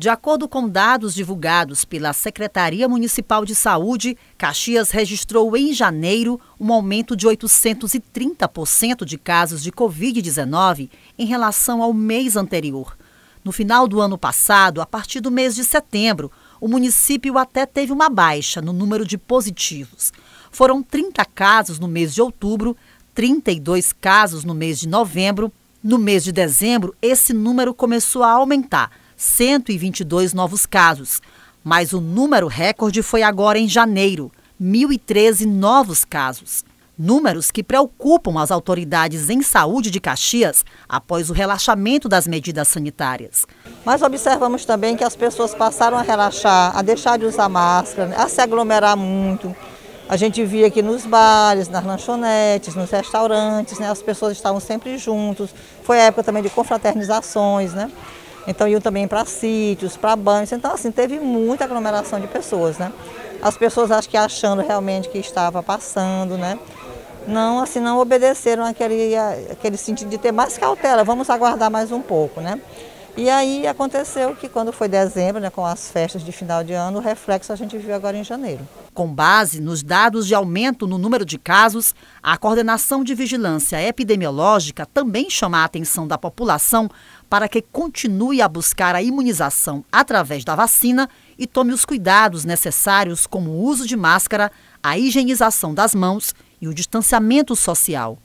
De acordo com dados divulgados pela Secretaria Municipal de Saúde, Caxias registrou em janeiro um aumento de 830% de casos de Covid-19 em relação ao mês anterior. No final do ano passado, a partir do mês de setembro, o município até teve uma baixa no número de positivos. Foram 30 casos no mês de outubro, 32 casos no mês de novembro. No mês de dezembro, esse número começou a aumentar 122 novos casos, mas o número recorde foi agora em janeiro, 1.013 novos casos. Números que preocupam as autoridades em saúde de Caxias após o relaxamento das medidas sanitárias. Mas observamos também que as pessoas passaram a relaxar, a deixar de usar máscara, a se aglomerar muito. A gente via aqui nos bares, nas lanchonetes, nos restaurantes, né? as pessoas estavam sempre juntos. Foi época também de confraternizações. Né? Então iam também para sítios, para banhos. Então, assim, teve muita aglomeração de pessoas, né? As pessoas acho que achando realmente que estava passando, né? Não, assim, não obedeceram aquele, aquele sentido de ter mais cautela, vamos aguardar mais um pouco, né? E aí aconteceu que quando foi dezembro, né, com as festas de final de ano, o reflexo a gente viu agora em janeiro. Com base nos dados de aumento no número de casos, a coordenação de vigilância epidemiológica também chama a atenção da população para que continue a buscar a imunização através da vacina e tome os cuidados necessários, como o uso de máscara, a higienização das mãos e o distanciamento social.